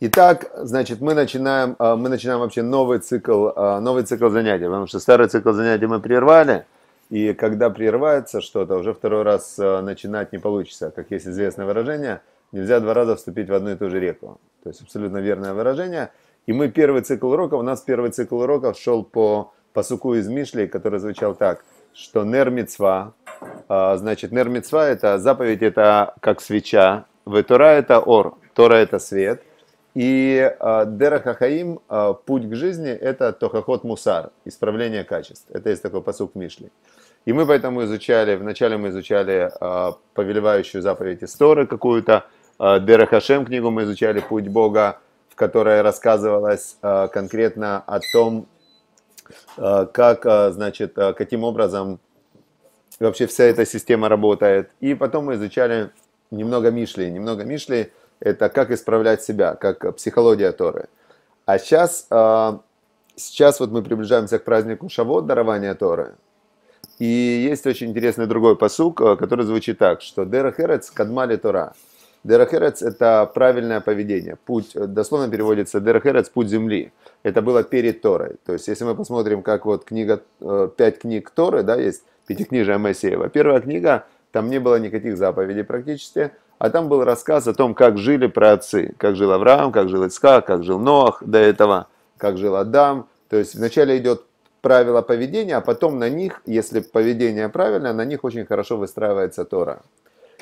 Итак, значит, мы начинаем, э, мы начинаем вообще новый цикл, э, новый цикл занятий, потому что старый цикл занятий мы прервали, и когда прерывается что-то, уже второй раз э, начинать не получится. Как есть известное выражение, нельзя два раза вступить в одну и ту же реку. То есть абсолютно верное выражение. И мы первый цикл уроков, у нас первый цикл уроков шел по посуку из Мишлей, который звучал так, что нермицва, значит, нермицва это заповедь, это как свеча, ветура это ор, тора это свет, и э, Дера а, путь к жизни, это Тохахот Мусар, исправление качеств. Это есть такой посук Мишли. И мы поэтому изучали, вначале мы изучали а, повелевающую заповедь Исторы какую-то, э, Дера книгу мы изучали, Путь Бога, в которой рассказывалось конкретно о том, как, значит, каким образом вообще вся эта система работает. И потом мы изучали немного Мишли, немного Мишли – это как исправлять себя, как психология Торы. А сейчас, а, сейчас вот мы приближаемся к празднику Шавот, дарование Торы. И есть очень интересный другой посук, а, который звучит так, что «Дерахерец кадмали Тора». Дерахерец – это правильное поведение. Путь, дословно переводится Дерахерец – путь земли. Это было перед Торой. То есть, если мы посмотрим, как вот книга, э, пять книг Торы, да, есть пятикнижие Моисеева. Первая книга, там не было никаких заповедей практически. А там был рассказ о том, как жили праотцы, как жил Авраам, как жил Ицка, как жил Ноах до этого, как жил Адам. То есть вначале идет правило поведения, а потом на них, если поведение правильное, на них очень хорошо выстраивается Тора.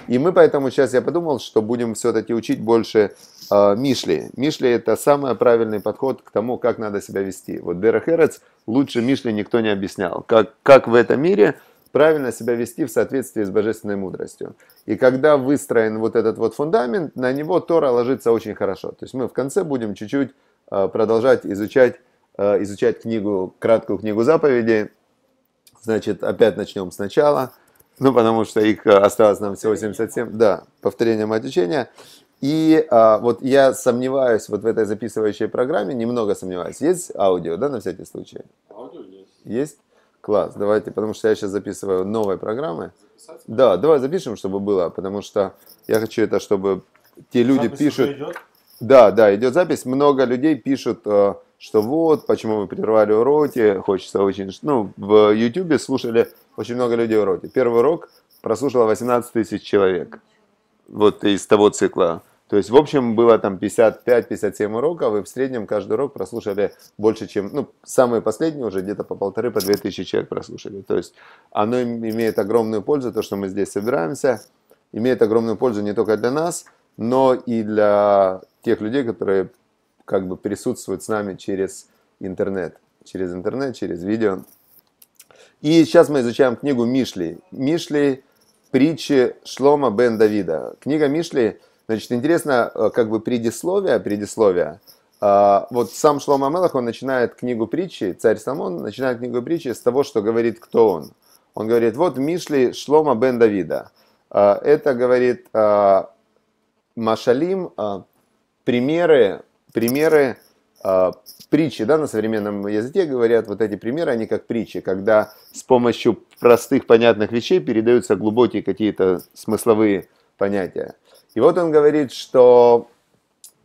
И мы поэтому сейчас, я подумал, что будем все-таки учить больше э, Мишли. Мишли это самый правильный подход к тому, как надо себя вести. Вот Дерахерец лучше Мишли никто не объяснял. Как, как в этом мире правильно себя вести в соответствии с божественной мудростью. И когда выстроен вот этот вот фундамент, на него Тора ложится очень хорошо. То есть мы в конце будем чуть-чуть э, продолжать изучать, э, изучать книгу, краткую книгу заповедей. Значит, опять начнем сначала, ну, потому что их э, осталось нам всего 77. Да, повторение мать И а, вот я сомневаюсь вот в этой записывающей программе, немного сомневаюсь. Есть аудио, да, на всякий случай? Аудио есть. Есть? Класс, давайте, потому что я сейчас записываю новые программы. Записать? Да, давай запишем, чтобы было, потому что я хочу это, чтобы те люди запись пишут. Идет? Да, да, идет запись. Много людей пишут, э, что вот, почему мы прервали уроки, хочется очень... Ну, в YouTube слушали очень много людей уроки. Первый урок прослушало 18 тысяч человек. Вот из того цикла то есть, в общем, было там 55-57 уроков, и в среднем каждый урок прослушали больше, чем, ну, самые последние уже где-то по полторы, по две тысячи человек прослушали. То есть, оно имеет огромную пользу, то, что мы здесь собираемся, имеет огромную пользу не только для нас, но и для тех людей, которые как бы присутствуют с нами через интернет, через интернет, через видео. И сейчас мы изучаем книгу Мишли. Мишли – притчи Шлома бен Давида. Книга Мишли – Значит, интересно, э, как бы предисловие, предисловие. А, вот сам Шлома Мелах, он начинает книгу притчи, царь Самон начинает книгу притчи с того, что говорит, кто он. Он говорит, вот Мишли Шлома бен Давида. А, это, говорит, а, Машалим, примеры, примеры притчи, да, на современном языке говорят, вот эти примеры, они как притчи, когда с помощью простых понятных вещей передаются глубокие какие-то смысловые понятия. И вот он говорит, что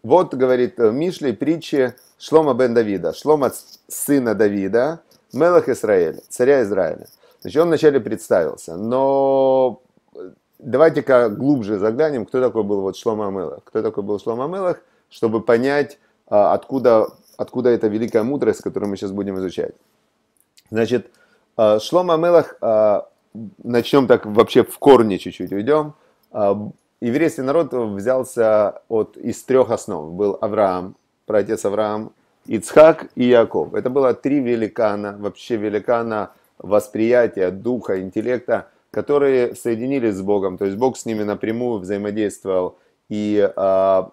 вот, говорит Мишли, притчи Шлома бен Давида, Шлома сына Давида, Мелах Израиля, царя Израиля. Значит, он вначале представился, но э, давайте-ка глубже заглянем, кто такой был вот Шлома Мелах. Кто такой был Шлома Мелах, чтобы понять, а, откуда, откуда эта великая мудрость, которую мы сейчас будем изучать. Значит, а, Шлома Мелах, а, начнем так вообще в корне чуть-чуть уйдем, еврейский народ взялся от, из трех основ. Был Авраам, праотец Авраам, Ицхак и Яков. Это было три великана, вообще великана восприятия, духа, интеллекта, которые соединились с Богом. То есть Бог с ними напрямую взаимодействовал и э,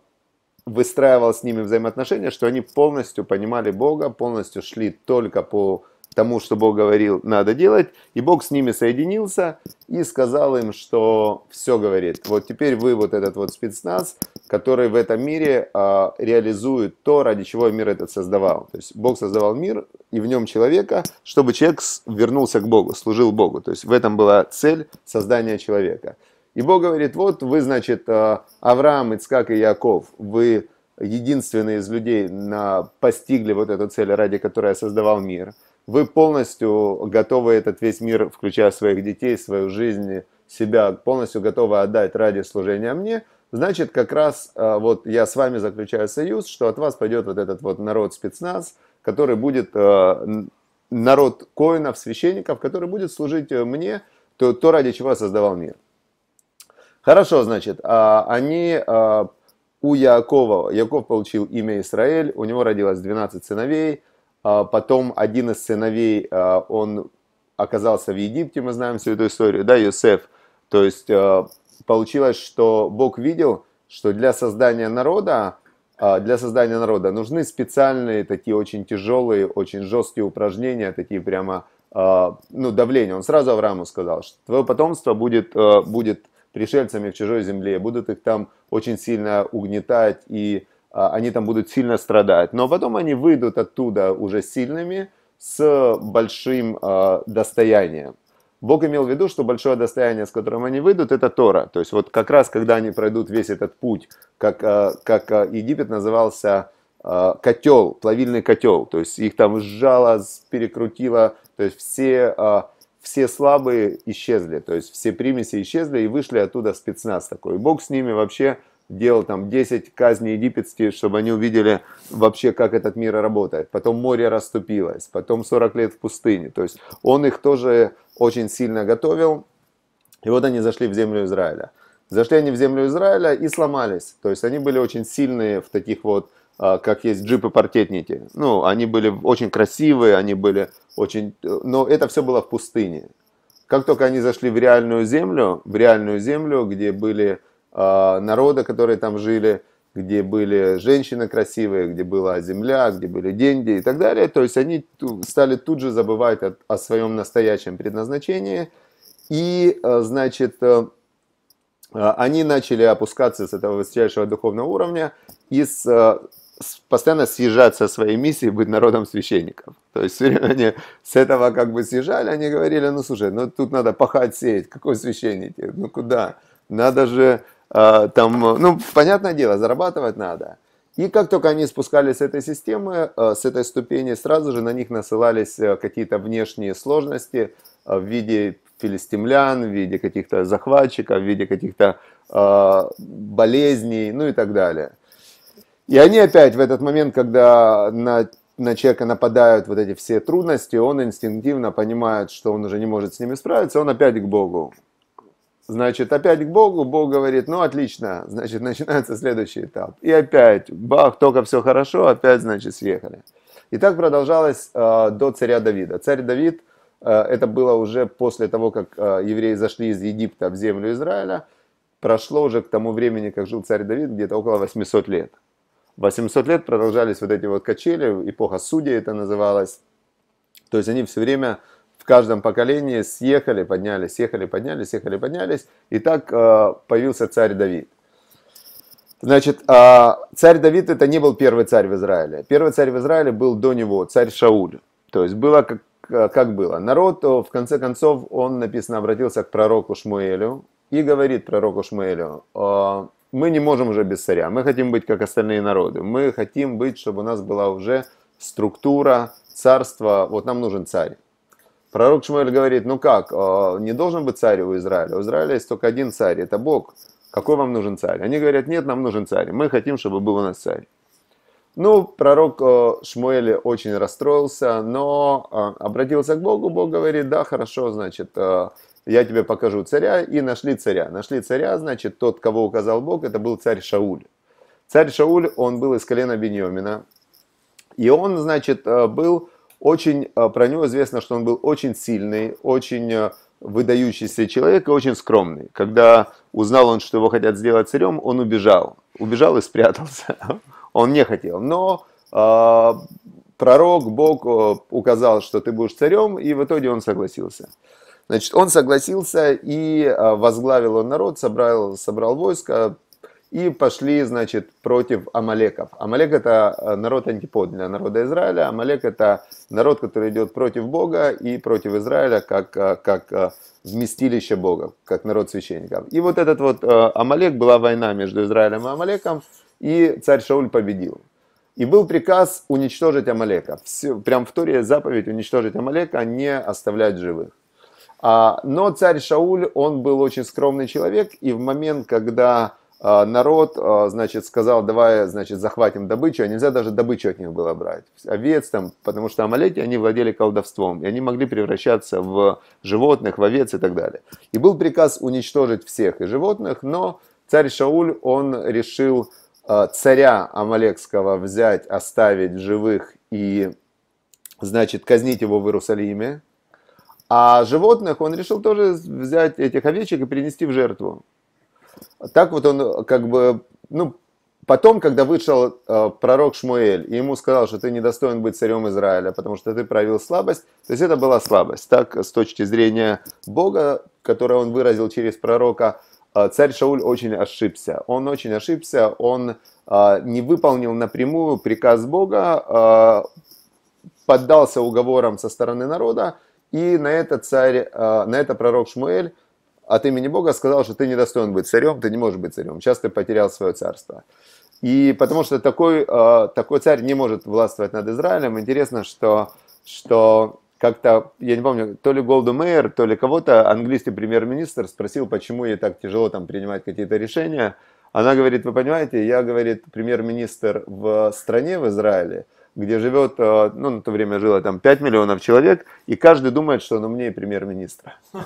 выстраивал с ними взаимоотношения, что они полностью понимали Бога, полностью шли только по тому, что Бог говорил, надо делать. И Бог с ними соединился и сказал им, что все говорит. Вот теперь вы вот этот вот спецназ, который в этом мире а, реализует то, ради чего мир этот создавал. То есть Бог создавал мир и в нем человека, чтобы человек вернулся к Богу, служил Богу. То есть в этом была цель создания человека. И Бог говорит, вот вы, значит, а, Авраам, Ицкак и Яков, вы единственные из людей на, постигли вот эту цель, ради которой я создавал мир – вы полностью готовы этот весь мир, включая своих детей, свою жизнь, себя полностью готовы отдать ради служения мне, значит, как раз э, вот я с вами заключаю союз, что от вас пойдет вот этот вот народ спецназ, который будет э, народ коинов, священников, который будет служить э, мне, то, то ради чего я создавал мир. Хорошо, значит, а они у Якова, Яков получил имя Израиль, у него родилось 12 сыновей, а потом один из сыновей, а, он оказался в Египте, мы знаем всю эту историю, да, Юсеф. То есть а, получилось, что Бог видел, что для создания народа, для создания народа нужны специальные такие очень тяжелые, очень жесткие упражнения, такие прямо, ну, давление. Он сразу Аврааму сказал, что твое потомство будет, будет пришельцами в чужой земле, будут их там очень сильно угнетать и а, они там будут сильно страдать. Но потом они выйдут оттуда уже сильными, с большим э, достоянием. Бог имел в виду, что большое достояние, с которым они выйдут, это Тора. То есть вот как раз, когда они пройдут весь этот путь, как, э, как Египет назывался э, котел, плавильный котел. То есть их там сжало, перекрутило. То есть все, э, все слабые исчезли. То есть все примеси исчезли и вышли оттуда спецназ такой. И Бог с ними вообще делал там 10 казней египетские, чтобы они увидели вообще, как этот мир работает. Потом море расступилось, потом 40 лет в пустыне. То есть он их тоже очень сильно готовил. И вот они зашли в землю Израиля. Зашли они в землю Израиля и сломались. То есть они были очень сильные в таких вот, а, как есть джипы-портетники. Ну, они были очень красивые, они были очень... Но это все было в пустыне. Как только они зашли в реальную землю, в реальную землю, где были Э, народа, которые там жили, где были женщины красивые, где была земля, где были деньги и так далее. То есть они стали тут же забывать о, о своем настоящем предназначении. И, э, значит, э, они начали опускаться с этого высочайшего духовного уровня и с, постоянно съезжать со своей миссии быть народом священников. То есть они с этого как бы съезжали, они говорили, ну слушай, ну тут надо пахать, сеять, какой священник, ну куда? Надо же а, там, ну, понятное дело, зарабатывать надо. И как только они спускались с этой системы, э, с этой ступени, сразу же на них насылались э, какие-то внешние сложности э, в виде филистимлян, в виде каких-то захватчиков, в виде каких-то болезней, ну и так далее. И они опять в этот момент, когда на, на человека нападают вот эти все трудности, он инстинктивно понимает, что он уже не может с ними справиться, он опять к Богу. Значит, опять к Богу, Бог говорит, ну отлично, значит, начинается следующий этап. И опять, бах, только все хорошо, опять, значит, съехали. И так продолжалось э, до царя Давида. Царь Давид, э, это было уже после того, как э, евреи зашли из Египта в землю Израиля, прошло уже к тому времени, как жил царь Давид, где-то около 800 лет. 800 лет продолжались вот эти вот качели, эпоха судей это называлась. То есть они все время каждом поколении съехали, поднялись, съехали, поднялись, съехали, поднялись. И так э, появился царь Давид. Значит, э, царь Давид это не был первый царь в Израиле. Первый царь в Израиле был до него, царь Шауль. То есть было как, э, как было. Народ, в конце концов, он, написано, обратился к пророку Шмуэлю и говорит пророку Шмуэлю, мы не можем уже без царя, мы хотим быть как остальные народы, мы хотим быть, чтобы у нас была уже структура царство. вот нам нужен царь. Пророк Шмуэль говорит, ну как, э, не должен быть царь у Израиля. У Израиля есть только один царь, это Бог. Какой вам нужен царь? Они говорят, нет, нам нужен царь. Мы хотим, чтобы был у нас царь. Ну, пророк э, Шмуэль очень расстроился, но э, обратился к Богу. Бог говорит, да, хорошо, значит, я тебе покажу царя. И нашли царя. Нашли царя, значит, тот, кого указал Бог, это был царь Шауль. Царь Шауль, он был из колена Беньомина. И он, значит, был очень, э, про него известно, что он был очень сильный, очень э, выдающийся человек и очень скромный. Когда узнал он, что его хотят сделать царем, он убежал. Убежал и спрятался. Он не хотел. Но э, пророк, Бог э, указал, что ты будешь царем, и в итоге он согласился. Значит, он согласился и возглавил он народ, собрал, собрал войско, и пошли, значит, против Амалеков. Амалек – это э, народ антипод для народа Израиля. Амалек – это народ, который идет против Бога и против Израиля, как, э, как э, вместилище Бога, как народ священников. И вот этот вот Амалек, была война между Израилем и Амалеком, и царь Шауль победил. И был приказ уничтожить Амалека. Все, прям в Торе заповедь уничтожить Амалека, не оставлять живых. А, но царь Шауль, он был очень скромный человек, и в момент, когда а, народ, а, значит, сказал, давай, значит, захватим добычу, а нельзя даже добычу от них было брать. Овец там, потому что амалеки, они владели колдовством, и они могли превращаться в животных, в овец и так далее. И был приказ уничтожить всех и животных, но царь Шауль, он решил а, царя Амалекского взять, оставить живых и, значит, казнить его в Иерусалиме. А животных он решил тоже взять этих овечек и принести в жертву так вот он э, как бы, ну, потом, когда вышел э, пророк Шмуэль, и ему сказал, что ты недостоин быть царем Израиля, потому что ты проявил слабость, то есть это была слабость. Так, с точки зрения Бога, которое он выразил через пророка, э, царь Шауль очень ошибся. Он очень ошибся, он э, не выполнил напрямую приказ Бога, э, поддался уговорам со стороны народа, и на это царь, э, на это пророк Шмуэль от имени Бога сказал, что ты недостоин быть царем, ты не можешь быть царем. Сейчас ты потерял свое царство. И потому что такой, э, такой царь не может властвовать над Израилем. Интересно, что, что как-то, я не помню, то ли Голду Мейер, то ли кого-то, английский премьер-министр спросил, почему ей так тяжело там принимать какие-то решения. Она говорит, вы понимаете, я, говорит, премьер-министр в стране, в Израиле, где живет, э, ну, на то время жило там 5 миллионов человек, и каждый думает, что он умнее премьер-министра.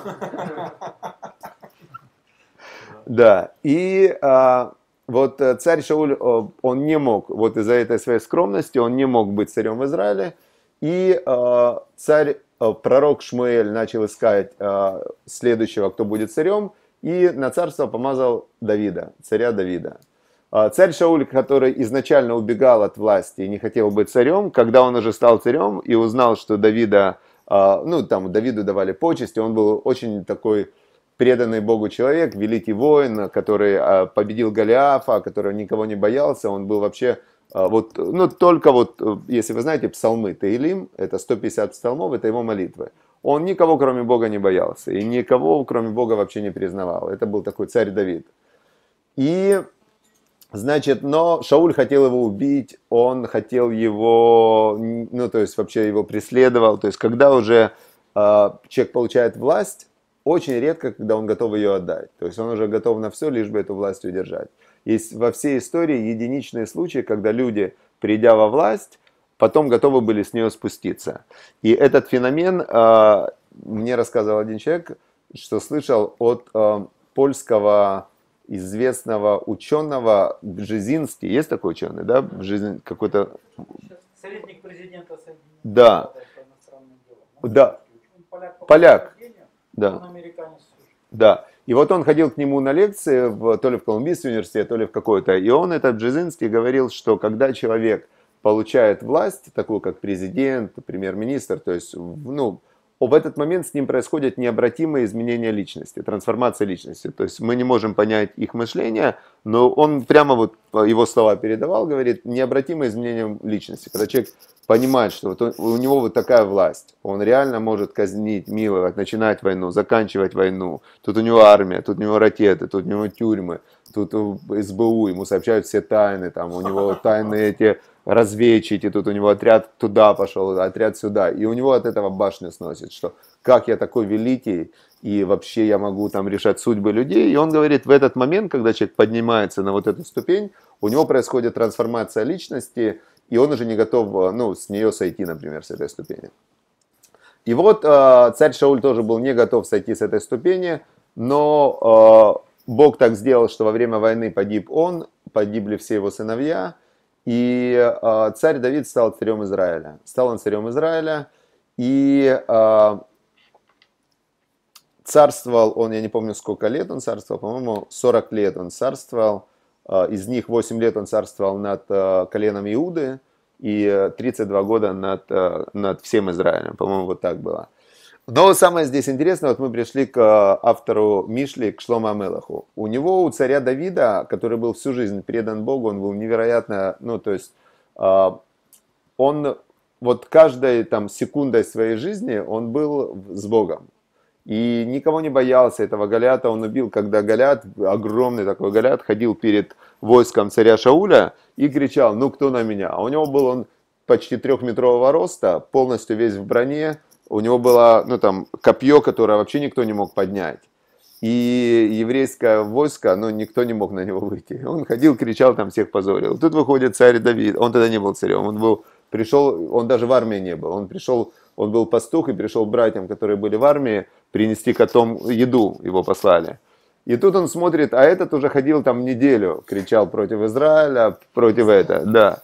Да, и а, вот э, царь Шауль, э, он не мог, вот из-за этой своей скромности, он не мог быть царем Израиля, и а, царь, э, пророк Шмуэль начал искать а, следующего, кто будет царем, и на царство помазал Давида, царя Давида. А, царь Шауль, который изначально убегал от власти и не хотел быть царем, когда он уже стал царем и узнал, что Давида, а, ну там Давиду давали почести, он был очень такой преданный Богу человек, великий воин, который а, победил Голиафа, который никого не боялся, он был вообще а, вот, ну, только вот, э, если вы знаете, псалмы Таилим, это 150 псалмов, это его молитвы. Он никого, кроме Бога, не боялся, и никого, кроме Бога, вообще не признавал. Это был такой царь Давид. И, значит, но Шауль хотел его убить, он хотел его, ну, то есть вообще его преследовал. То есть, когда уже э, человек получает власть, очень редко, когда он готов ее отдать. То есть он уже готов на все, лишь бы эту власть удержать. Есть во всей истории единичные случаи, когда люди, придя во власть, потом готовы были с нее спуститься. И этот феномен э, мне рассказывал один человек, что слышал от э, польского известного ученого Бжезинский. Есть такой ученый, да? Бжезин, какой-то... Советник президента Соединенных Да. Да. Поляк. Да. Он американец. Да. И вот он ходил к нему на лекции, в, то ли в Колумбийский университет, то ли в какой-то. И он, этот Бжезинский, говорил, что когда человек получает власть, такую как президент, премьер-министр, то есть, ну, в этот момент с ним происходят необратимые изменения личности, трансформация личности. То есть мы не можем понять их мышление, но он прямо вот его слова передавал, говорит, необратимые изменения личности. Когда человек понимает, что вот у него вот такая власть, он реально может казнить, миловать, начинать войну, заканчивать войну. Тут у него армия, тут у него ракеты, тут у него тюрьмы, тут СБУ, ему сообщают все тайны, там у него тайны эти разведчики, тут у него отряд туда пошел, отряд сюда. И у него от этого башню сносит, что как я такой великий, и вообще я могу там решать судьбы людей. И он говорит, в этот момент, когда человек поднимается на вот эту ступень, у него происходит трансформация личности, и он уже не готов ну, с нее сойти, например, с этой ступени. И вот э, царь Шауль тоже был не готов сойти с этой ступени, но э, Бог так сделал, что во время войны погиб он, погибли все его сыновья – и э, царь Давид стал царем Израиля. Стал он царем Израиля. И э, царствовал он, я не помню, сколько лет он царствовал, по-моему, 40 лет он царствовал. Э, из них 8 лет он царствовал над э, коленом Иуды и 32 года над, э, над всем Израилем. По-моему, вот так было. Но самое здесь интересное, вот мы пришли к э, автору Мишли, к Шлома Амелаху. У него, у царя Давида, который был всю жизнь предан Богу, он был невероятно, ну, то есть, э, он вот каждой там секундой своей жизни он был с Богом. И никого не боялся этого Голята. Он убил, когда Голят, огромный такой Голят, ходил перед войском царя Шауля и кричал, ну кто на меня? А у него был он почти трехметрового роста, полностью весь в броне, у него было, ну там, копье, которое вообще никто не мог поднять. И еврейское войско, ну, никто не мог на него выйти. Он ходил, кричал, там всех позорил. Тут выходит царь Давид. Он тогда не был царем, он был, пришел, он даже в армии не был. Он пришел, он был пастух и пришел братьям, которые были в армии, принести котом еду, его послали. И тут он смотрит, а этот уже ходил там неделю, кричал против Израиля, против этого, да.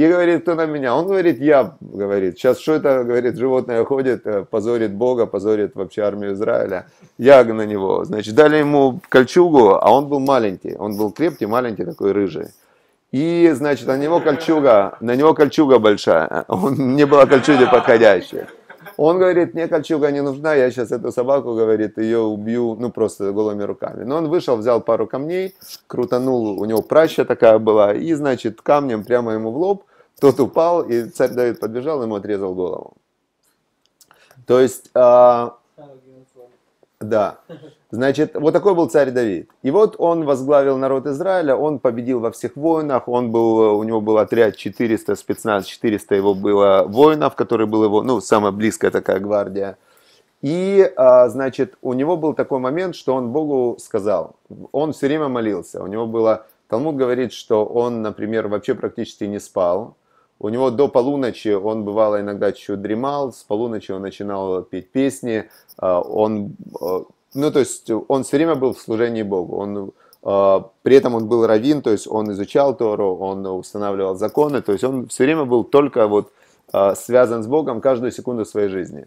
И говорит, кто на меня? Он говорит, я, говорит. Сейчас что это, говорит, животное ходит, э, позорит Бога, позорит вообще армию Израиля. Я на него. Значит, дали ему кольчугу, а он был маленький. Он был крепкий, маленький, такой рыжий. И, значит, на него кольчуга, на него кольчуга большая. Он, не было кольчуги подходящей. Он говорит, мне кольчуга не нужна, я сейчас эту собаку, говорит, ее убью, ну, просто голыми руками. Но он вышел, взял пару камней, крутанул, у него праща такая была, и, значит, камнем прямо ему в лоб, тот упал, и царь Давид подбежал, ему отрезал голову. То есть, а, да, Значит, вот такой был царь Давид. И вот он возглавил народ Израиля, он победил во всех войнах, он был, у него был отряд 400, спецназ 400 его было воинов, который был его, ну, самая близкая такая гвардия. И, а, значит, у него был такой момент, что он Богу сказал. Он все время молился. У него было... Талмуд говорит, что он, например, вообще практически не спал. У него до полуночи он бывало иногда чуть дремал, с полуночи он начинал петь песни, а, он а, ну, то есть он все время был в служении Богу. Он, э, при этом он был раввин, то есть он изучал Тору, он устанавливал законы, то есть он все время был только вот э, связан с Богом каждую секунду своей жизни.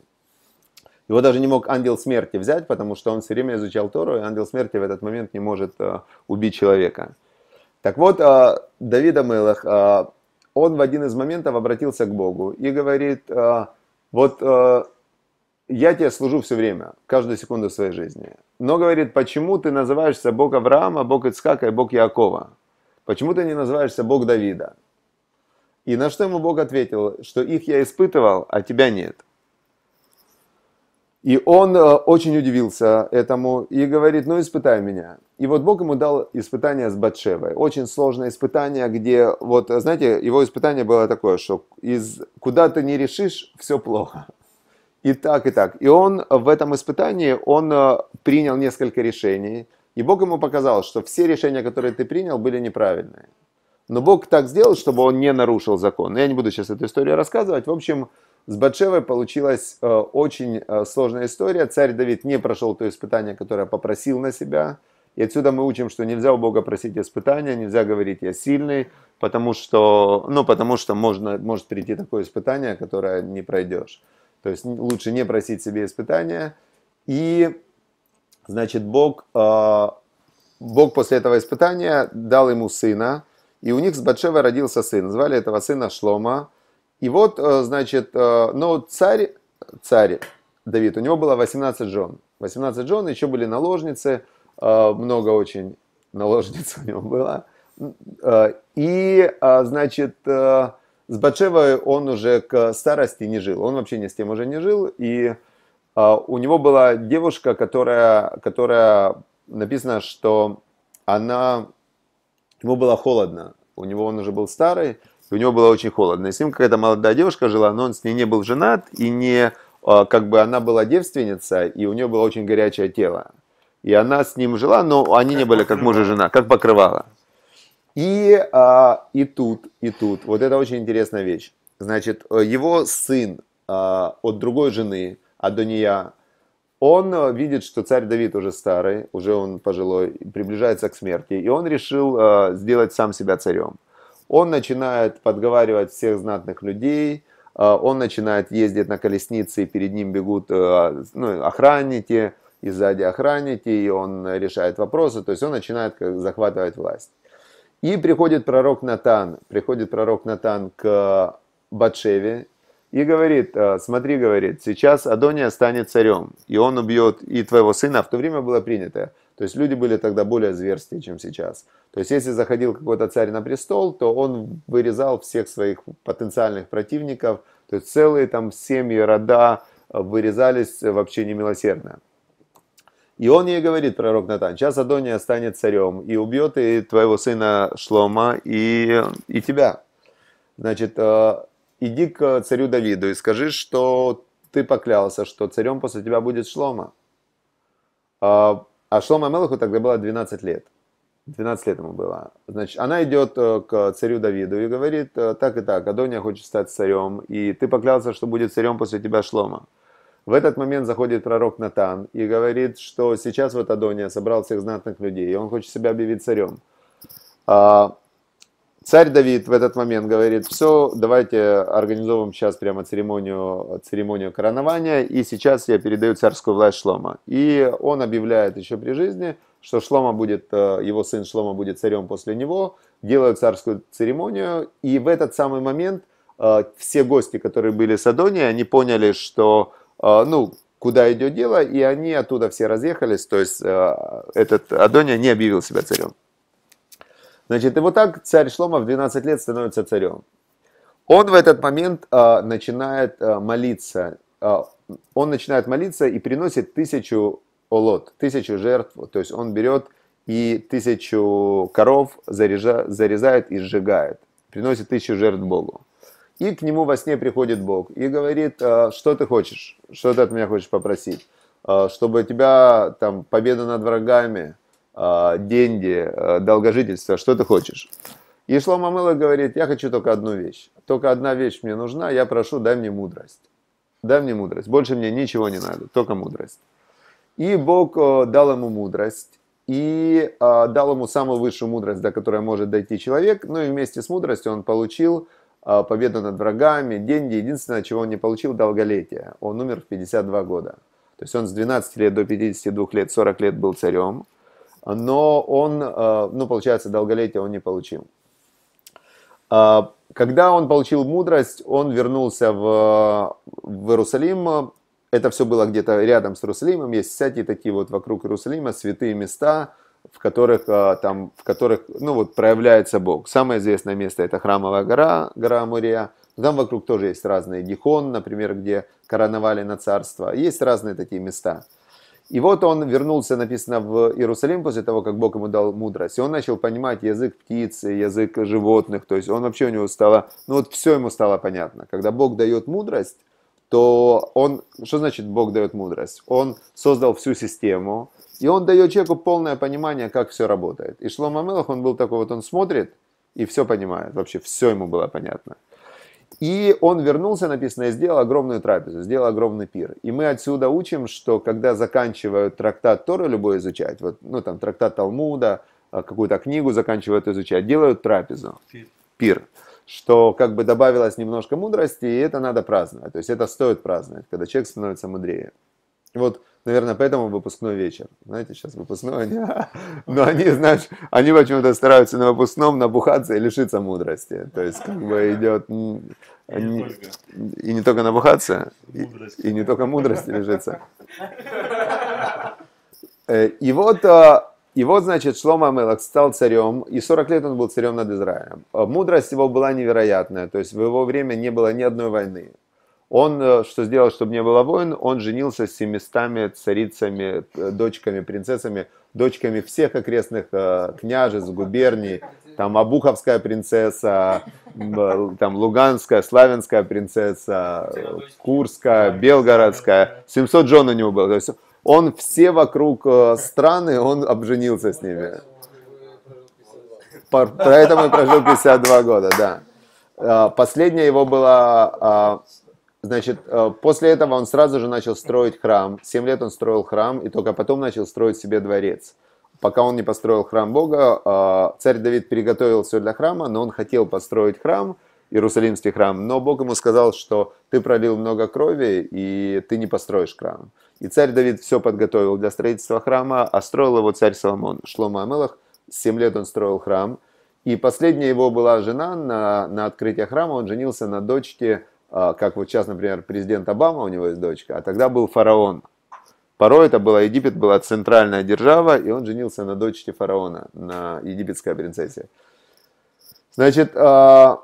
Его даже не мог ангел смерти взять, потому что он все время изучал Тору, и ангел смерти в этот момент не может э, убить человека. Так вот, э, Давид Амелах, э, он в один из моментов обратился к Богу и говорит, э, вот я тебе служу все время, каждую секунду своей жизни. Но, говорит, почему ты называешься Бог Авраама, Бог Ицхака и Бог Якова? Почему ты не называешься Бог Давида? И на что ему Бог ответил, что их я испытывал, а тебя нет. И он э, очень удивился этому и говорит, ну испытай меня. И вот Бог ему дал испытание с Батшевой. Очень сложное испытание, где, вот э, знаете, его испытание было такое, что из, куда ты не решишь, все плохо и так, и так. И он э, в этом испытании, он э, принял несколько решений, и Бог ему показал, что все решения, которые ты принял, были неправильные. Но Бог так сделал, чтобы он не нарушил закон. я не буду сейчас эту историю рассказывать. В общем, с Батшевой получилась э, очень сложная история. Царь Давид не прошел то испытание, которое попросил на себя. И отсюда мы учим, что нельзя у Бога просить испытания, нельзя говорить «я сильный», потому что, ну, потому что можно, может прийти такое испытание, которое не пройдешь. То есть лучше не просить себе испытания. И, значит, Бог, э, Бог после этого испытания дал ему сына, и у них с Батшевой родился сын. Звали этого сына Шлома. И вот, э, значит, э, но царь, царь Давид, у него было 18 жен. 18 жен, еще были наложницы, э, много очень наложниц у него было. Э, и, а, значит, э, с Бачевой он уже к старости не жил, он вообще ни с тем уже не жил, и а, у него была девушка, которая, которая написано, что она, ему было холодно, у него он уже был старый, и у него было очень холодно. И с ним какая-то молодая девушка жила, но он с ней не был женат, и не, а, как бы она была девственница, и у нее было очень горячее тело. И она с ним жила, но они не были как муж и жена, как покрывала. И, а, и тут, и тут. Вот это очень интересная вещь. Значит, э, его сын а, от другой жены, Адония, он э, видит, что царь Давид уже старый, уже он пожилой, приближается к смерти, и он решил а, сделать сам себя царем. Он начинает подговаривать всех знатных людей, а, он начинает ездить на колеснице, и перед ним бегут а, ну, охранники, и сзади охранники, и он решает вопросы, то есть он начинает захватывать власть. И приходит пророк Натан, приходит пророк Натан к э, Батшеве и говорит, э, смотри, говорит, сейчас Адония станет царем, и он убьет и твоего сына, в то время было принято. То есть люди были тогда более зверстые, чем сейчас. То есть если заходил какой-то царь на престол, то он вырезал всех своих потенциальных противников, то есть целые там семьи, рода э, вырезались вообще немилосердно. И он ей говорит, пророк Натан, сейчас Адония станет царем и убьет и твоего сына Шлома, и, и тебя. Значит, э, иди к царю Давиду и скажи, что ты поклялся, что царем после тебя будет Шлома. А, а Шлома Мелаху тогда было 12 лет. 12 лет ему было. Значит, она идет э, к царю Давиду и говорит, э, так и так, Адония хочет стать царем, и ты поклялся, что будет царем после тебя Шлома. В этот момент заходит пророк Натан и говорит, что сейчас вот Адония собрал всех знатных людей, и он хочет себя объявить царем. А, царь Давид в этот момент говорит, все, давайте организовываем сейчас прямо церемонию, церемонию коронования, и сейчас я передаю царскую власть Шлома. И он объявляет еще при жизни, что Шлома будет, э, его сын Шлома будет царем после него, делают царскую церемонию, и в этот самый момент э, все гости, которые были с Адонией, они поняли, что а, ну, куда идет дело, и они оттуда все разъехались, то есть а, этот Адония не объявил себя царем. Значит, и вот так царь Шлома в 12 лет становится царем. Он в этот момент а, начинает молиться, он начинает молиться и приносит тысячу олот, тысячу жертв, то есть он берет и тысячу коров зарезает и сжигает, приносит тысячу жертв Богу. И к нему во сне приходит Бог и говорит, «А, что ты хочешь, что ты от меня хочешь попросить, а, чтобы у тебя там победа над врагами, а, деньги, долгожительство, что ты хочешь. И Шлома Мыло говорит, я хочу только одну вещь, только одна вещь мне нужна, я прошу, дай мне мудрость. Дай мне мудрость, больше мне ничего не надо, только мудрость. И Бог дал ему мудрость, и дал ему самую высшую мудрость, до которой может дойти человек, ну и вместе с мудростью он получил а, победу над врагами, деньги. Единственное, чего он не получил, долголетие. Он умер в 52 года. То есть он с 12 лет до 52 лет, 40 лет был царем, но он, а, ну, получается, долголетие он не получил. А, когда он получил мудрость, он вернулся в, в Иерусалим. Это все было где-то рядом с Иерусалимом. Есть всякие такие вот вокруг Иерусалима святые места, в которых, а, там, в которых ну, вот, проявляется Бог. Самое известное место – это Храмовая гора, гора Мурия Там вокруг тоже есть разные. Дихон, например, где короновали на царство. Есть разные такие места. И вот он вернулся, написано, в Иерусалим после того, как Бог ему дал мудрость. И он начал понимать язык птиц, язык животных. То есть он вообще у него стало, ну вот все ему стало понятно. Когда Бог дает мудрость, то он, что значит Бог дает мудрость? Он создал всю систему, и он дает человеку полное понимание, как все работает. И Шлома Мелах, он был такой, вот он смотрит и все понимает, вообще все ему было понятно. И он вернулся, написано, и сделал огромную трапезу, сделал огромный пир. И мы отсюда учим, что когда заканчивают трактат Тора любой изучать, вот, ну там трактат Талмуда, а, какую-то книгу заканчивают изучать, делают трапезу, пир, что как бы добавилось немножко мудрости, и это надо праздновать. То есть это стоит праздновать, когда человек становится мудрее. Вот Наверное, поэтому выпускной вечер. Знаете, сейчас выпускной, они, но они, знаешь, они почему-то стараются на выпускном набухаться и лишиться мудрости. То есть, как бы идет... И не, и не только набухаться, и, и не только мудрости лишиться. Э, и вот, э, и вот, значит, Шлома Мелах стал царем, и 40 лет он был царем над Израилем. Э, мудрость его была невероятная, то есть в его время не было ни одной войны. Он э, что сделал, чтобы не было войн? Он женился с семистами царицами, э, дочками, принцессами, дочками всех окрестных э, княжеств, губерний. Там Абуховская принцесса, там Луганская, Славянская принцесса, Курская, Белгородская. 700 жен у него было. То есть он все вокруг страны, он обженился с ними. Поэтому и прожил 52 года, да. Последняя его была а, Значит, э, после этого он сразу же начал строить храм. Семь лет он строил храм, и только потом начал строить себе дворец. Пока он не построил храм Бога, э, царь Давид приготовил все для храма, но он хотел построить храм, Иерусалимский храм, но Бог ему сказал, что ты пролил много крови, и ты не построишь храм. И царь Давид все подготовил для строительства храма, а строил его царь Соломон, Шлома Амелах. Семь лет он строил храм. И последняя его была жена на, на открытие храма, он женился на дочке а, как вот сейчас, например, президент Обама, у него есть дочка, а тогда был фараон. Порой это была Египет, была центральная держава, и он женился на дочери фараона, на египетской принцессе. Значит, а,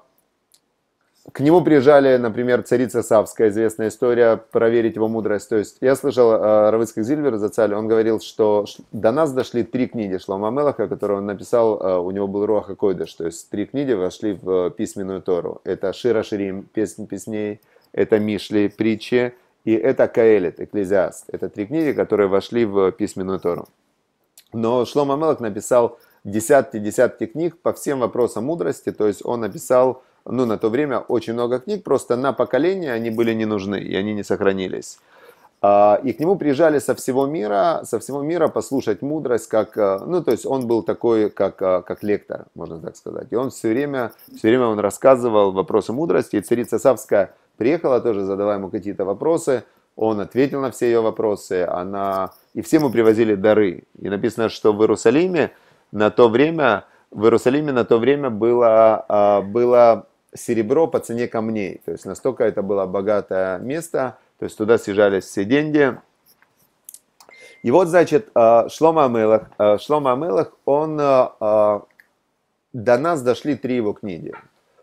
к нему приезжали, например, царица Савская, известная история, проверить его мудрость. То есть я слышал э, Равыцких Зильвер царь. он говорил, что до нас дошли три книги Шлома Мелаха, которые он написал, э, у него был Руаха Койдыш, то есть три книги вошли в э, письменную Тору. Это Шира Ширим, песни, песней, это Мишли, притчи, и это Каэлит, Экклезиаст. Это три книги, которые вошли в э, письменную Тору. Но Шлома Мелах написал десятки-десятки книг по всем вопросам мудрости, то есть он написал ну, на то время очень много книг, просто на поколение они были не нужны, и они не сохранились. А, и к нему приезжали со всего мира, со всего мира послушать мудрость, как, э, ну, то есть он был такой, как, э, как лектор, можно так сказать. И он все время, все время он рассказывал вопросы мудрости, и царица Савская приехала тоже, задавая ему какие-то вопросы, он ответил на все ее вопросы, она... и все ему привозили дары. И написано, что в Иерусалиме на то время, в Иерусалиме на то время было, э, было серебро по цене камней. То есть настолько это было богатое место, то есть туда съезжались все деньги. И вот, значит, э, Шлома Амелах, э, Шлома Амелах, он, э, до нас дошли три его книги.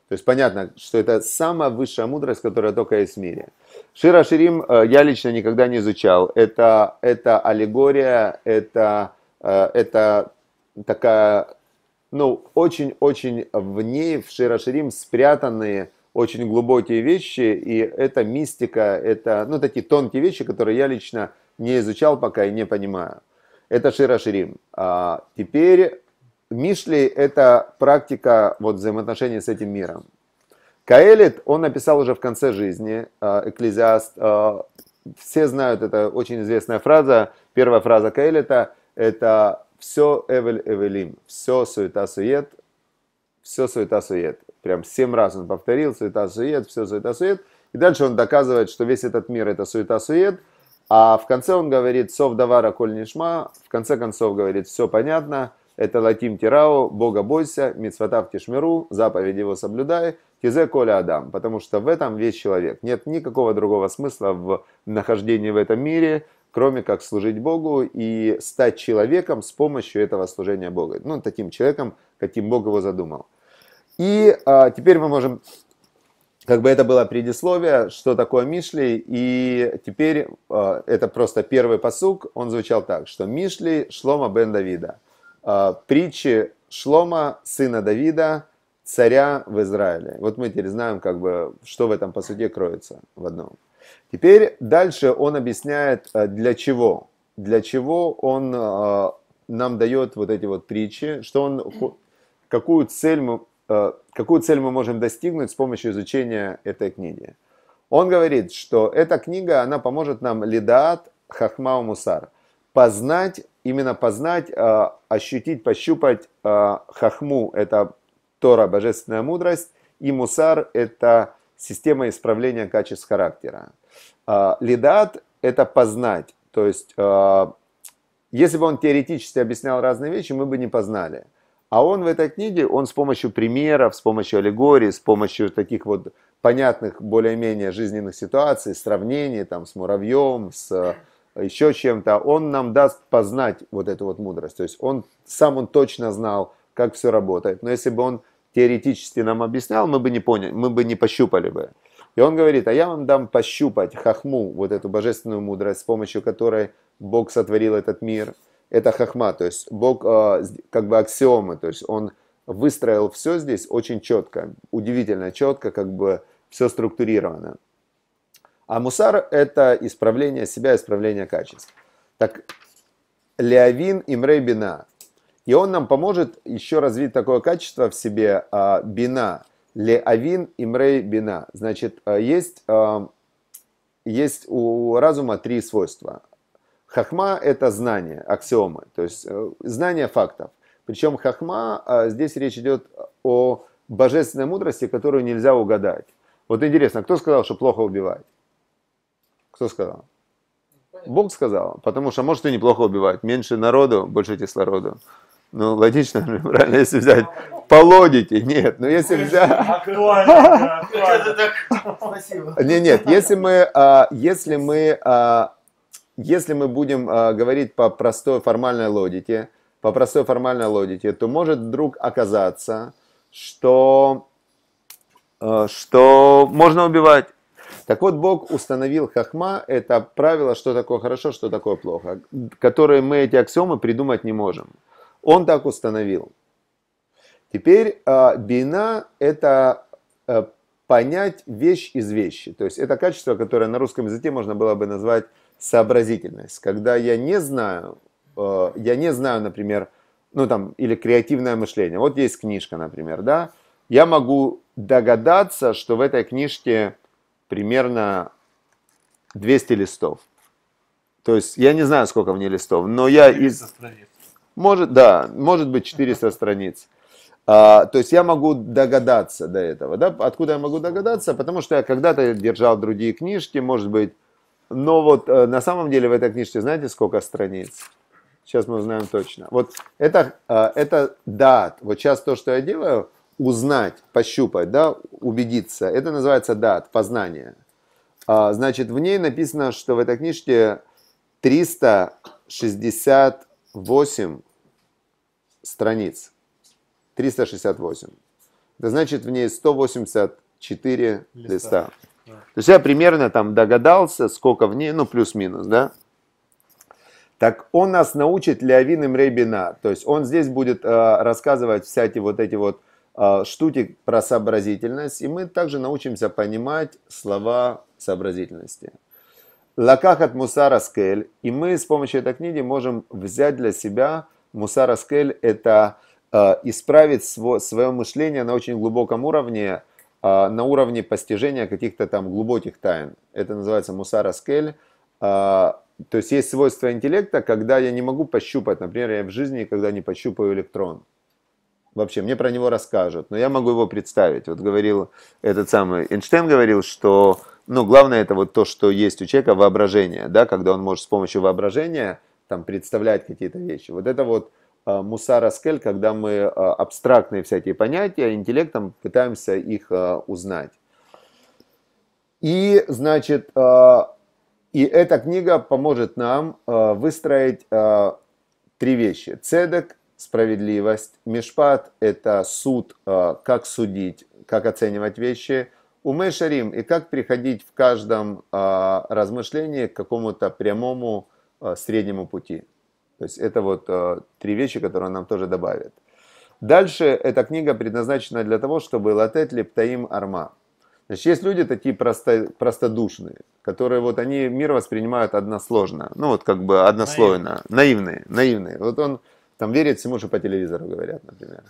То есть понятно, что это самая высшая мудрость, которая только есть в мире. Шира Ширим я лично никогда не изучал. Это, это аллегория, это, это такая ну, очень-очень в ней, в Широширим, спрятанные очень глубокие вещи, и это мистика, это, ну, такие тонкие вещи, которые я лично не изучал пока и не понимаю. Это Широширим. А теперь Мишли – это практика вот, взаимоотношений с этим миром. Каэлит, он написал уже в конце жизни, а, Экклезиаст, а, все знают, это очень известная фраза, первая фраза Каэлита – это все Эвель Эвелим, все суета-сует, все суета-сует. Прям семь раз он повторил, суета-сует, все суета-сует. И дальше он доказывает, что весь этот мир это суета-сует, а в конце он говорит «Сов давара коль нишма», в конце концов говорит «Все понятно», это латим Тирао Бога бойся, мицватав тишмиру, заповеди его соблюдай, тизе коля адам, потому что в этом весь человек. Нет никакого другого смысла в нахождении в этом мире, кроме как служить Богу и стать человеком с помощью этого служения Бога. Ну, таким человеком, каким Бог его задумал. И а, теперь мы можем, как бы это было предисловие, что такое Мишли, и теперь а, это просто первый посук, он звучал так, что Мишли Шлома бен Давида, а, притчи Шлома, сына Давида, царя в Израиле. Вот мы теперь знаем, как бы, что в этом посуде кроется в одном. Теперь дальше он объясняет, э, для чего. Для чего он э, нам дает вот эти вот притчи, что он, какую цель мы, э, какую цель мы можем достигнуть с помощью изучения этой книги. Он говорит, что эта книга, она поможет нам лидаат хахмау мусар, познать, именно познать, ощутить, пощупать хахму, это Тора, божественная мудрость, и мусар, это система исправления качеств характера. А, Лидат – это познать. То есть, а, если бы он теоретически объяснял разные вещи, мы бы не познали. А он в этой книге, он с помощью примеров, с помощью аллегорий, с помощью таких вот понятных более-менее жизненных ситуаций, сравнений там с муравьем, с а, еще чем-то, он нам даст познать вот эту вот мудрость. То есть он сам он точно знал, как все работает. Но если бы он теоретически нам объяснял, мы бы не поняли, мы бы не пощупали бы. И он говорит, а я вам дам пощупать хахму, вот эту божественную мудрость, с помощью которой Бог сотворил этот мир. Это хахма, то есть Бог а, как бы аксиомы, то есть он выстроил все здесь очень четко, удивительно четко, как бы все структурировано. А мусар – это исправление себя, исправление качеств. Так, Леовин Имрей Бина. И он нам поможет еще развить такое качество в себе а, Бина – Ле Авин Имрей Бина. Значит, э, есть, э, есть у разума три свойства. Хахма – это знание, аксиомы, то есть э, знание фактов. Причем хахма, здесь речь идет о божественной мудрости, которую нельзя угадать. Вот интересно, кто сказал, что плохо убивать? Кто сказал? Бог сказал, потому что может и неплохо убивать. Меньше народу, больше кислороду. Ну, логично, правильно, если взять Полодите, нет, но ну, если взять... Актуально, актуально. Спасибо. Не, нет, если мы, а, если мы, а, если мы будем а, говорить по простой формальной логике, по простой формальной логике, то может вдруг оказаться, что, что можно убивать. Так вот, Бог установил хахма, это правило, что такое хорошо, что такое плохо, которые мы эти аксиомы придумать не можем. Он так установил. Теперь а, бина – это э, понять вещь из вещи. То есть это качество, которое на русском языке можно было бы назвать сообразительность. Когда я не знаю, э, я не знаю, например, ну там, или креативное мышление. Вот есть книжка, например, да, я могу догадаться, что в этой книжке примерно 200 листов. То есть я не знаю, сколько в ней листов, но я из... Страниц. Может, да, может быть 400 страниц. А, то есть я могу догадаться до этого. Да? Откуда я могу догадаться? Потому что я когда-то держал другие книжки, может быть. Но вот э, на самом деле в этой книжке знаете сколько страниц? Сейчас мы узнаем точно. Вот это, э, это дат. Вот сейчас то, что я делаю, узнать, пощупать, да, убедиться. Это называется дат, познание. А, значит, в ней написано, что в этой книжке 368 страниц. 368. Это значит, в ней 184 листа. листа. То есть я примерно там догадался, сколько в ней, ну, плюс-минус, да? Так он нас научит Леовин и Рейбина. То есть он здесь будет э, рассказывать всякие вот эти вот э, штуки про сообразительность. И мы также научимся понимать слова сообразительности. Лаках от Мусара Скель. И мы с помощью этой книги можем взять для себя... Мусара Скель – это Э, исправить свое, свое мышление на очень глубоком уровне, э, на уровне постижения каких-то там глубоких тайн. Это называется мусара скель. Э, то есть есть свойство интеллекта, когда я не могу пощупать. Например, я в жизни никогда не пощупаю электрон. Вообще, мне про него расскажут, но я могу его представить. Вот говорил этот самый Эйнштейн говорил, что ну, главное это вот то, что есть у человека воображение, да, когда он может с помощью воображения там представлять какие-то вещи. Вот это вот Э, Муса Раскель, когда мы э, абстрактные всякие понятия интеллектом пытаемся их э, узнать. И, значит, и эта книга поможет нам выстроить три вещи. Цедек, справедливость, Мешпат – это суд, как судить, как оценивать вещи, Умешарим и как приходить в каждом размышлении к какому-то прямому среднему пути. То есть это вот э, три вещи, которые он нам тоже добавит. Дальше эта книга предназначена для того, чтобы латет лептаим арма. Значит, есть люди такие просто, простодушные, которые вот они мир воспринимают односложно, ну вот как бы однослойно, наивные, наивные. наивные. Вот он там верит всему, что по телевизору говорят, например.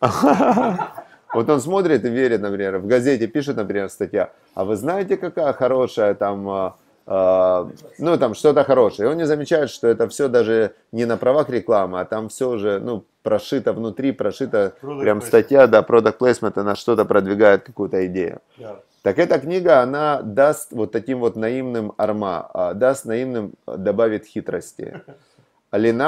А что Вот он смотрит и верит, например, в газете пишет, например, статья, а вы знаете, какая хорошая там э, а, ну, там, что-то хорошее. И он не замечает, что это все даже не на правах рекламы, а там все уже, ну, прошито внутри, прошито product прям placement. статья, да, product placement, она что-то продвигает, какую-то идею. Yeah. Так эта книга, она даст вот таким вот наимным арма, а, даст наимным, а, добавит хитрости. Лина